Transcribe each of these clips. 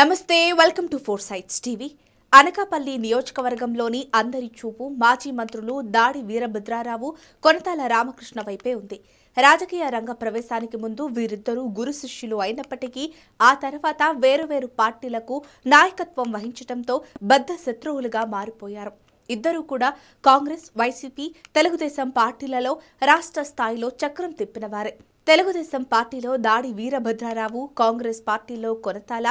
నమస్తే welcome to four sides TV Anakapalli నియోజకవర్గంలోని అందరి చూపు మాజీ మంత్రులు దాడి వీరభద్రారావు కొనతాల రామకృష్ణ వైపే ఉంది రాజకీయ రంగ ప్రవేశానికి ముందు వీరిద్దరూ గురు శిష్యులు అయినప్పటికీ ఆ తర్వాత వేరువేరు పార్టీలకు నాయకత్వం వహించడంతో బద్ద శత్రువులుగా మారిపోయారు ఇద్దరూ కూడా కాంగ్రెస్ వైసీపీ తెలుగుదేశం పార్టీలలో రాష్ట్ర స్థాయిలో చక్రం తిప్పినవారే తెలుగుదేశం పార్టీలో దాడి వీరభద్రారావు కాంగ్రెస్ పార్టీలో కొనతాల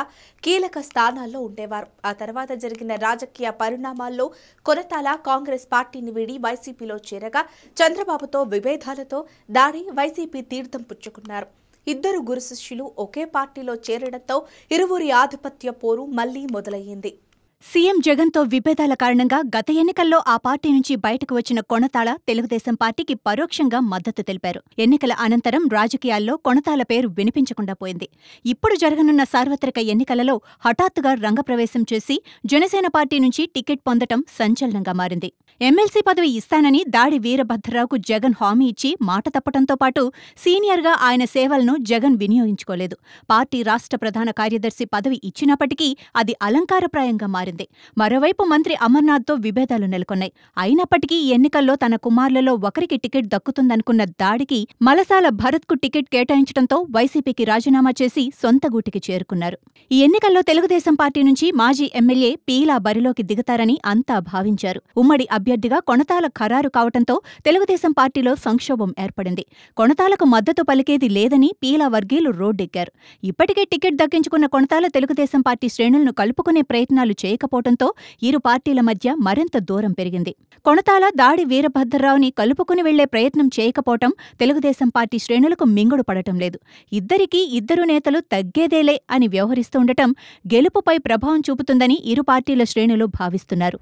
కీలక స్థానాల్లో ఉండేవారు ఆ తర్వాత జరిగిన రాజకీయ పరిణామాల్లో కొనతాల కాంగ్రెస్ పార్టీని వీడి వైసీపీలో చేరగా చంద్రబాబుతో విభేదాలతో దాడి వైసీపీ తీర్థం పుచ్చుకున్నారు ఇద్దరు శిష్యులు ఒకే పార్టీలో చేరడంతో ఇరువురి ఆధిపత్య పోరు మళ్లీ మొదలయ్యింది సీఎం జగన్తో విభేదాల కారణంగా గత ఎన్నికల్లో ఆ పార్టీ నుంచి బయటకు వచ్చిన కొణతాళ తెలుగుదేశం పార్టీకి పరోక్షంగా మద్దతు తెలిపారు ఎన్నికల అనంతరం రాజకీయాల్లో కొణతాల పేరు వినిపించకుండా పోయింది ఇప్పుడు జరగనున్న సార్వత్రిక ఎన్నికలలో హఠాత్తుగా రంగప్రవేశం చేసి జనసేన పార్టీ నుంచి టికెట్ పొందటం సంచలనంగా మారింది ఎమ్మెల్సీ పదవి ఇస్తానని దాడి వీరభద్రరావుకు జగన్ హామీ ఇచ్చి మాట తప్పటంతో పాటు సీనియర్గా ఆయన సేవలను జగన్ వినియోగించుకోలేదు పార్టీ రాష్ట్ర ప్రధాన కార్యదర్శి పదవి ఇచ్చినప్పటికీ అది అలంకారప్రాయంగా మారింది మరోవైపు మంత్రి అమర్నాథ్తో విభేదాలు నెలకొన్నాయి అయినప్పటికీ ఎన్నికల్లో తన కుమారులలో ఒకరికి టికెట్ దక్కుతుందనుకున్న దాడికి మలసాల భరత్కు టికెట్ కేటాయించడంతో వైసీపీకి రాజీనామా చేసి సొంత గూటికి చేరుకున్నారు ఈ ఎన్నికల్లో తెలుగుదేశం పార్టీ నుంచి మాజీ ఎమ్మెల్యే పీలా బరిలోకి దిగుతారని అంతా భావించారు ఉమ్మడి అభ్యర్థిగా కొణతాల ఖరారు కావడంతో తెలుగుదేశం పార్టీలో సంక్షోభం ఏర్పడింది కొణతాలకు మద్దతు పలికేది లేదని పీలా వర్గీయులు రోడ్డెక్కారు ఇప్పటికే టికెట్ దక్కించుకున్న కొణతాల తెలుగుదేశం పార్టీ శ్రేణులను కలుపుకునే ప్రయత్నాలు చేయకపోవడంతో ఇరు పార్టీల మధ్య మరింత దూరం పెరిగింది కొణతాల దాడి వీరభద్రరావుని కలుపుకుని వెళ్లే ప్రయత్నం చేయకపోవటం తెలుగుదేశం పార్టీ శ్రేణులకు మింగుడు పడటం లేదు ఇద్దరికీ ఇద్దరు నేతలు తగ్గేదేలే అని వ్యవహరిస్తుండటం గెలుపుపై ప్రభావం చూపుతుందని ఇరు పార్టీల శ్రేణులు భావిస్తున్నారు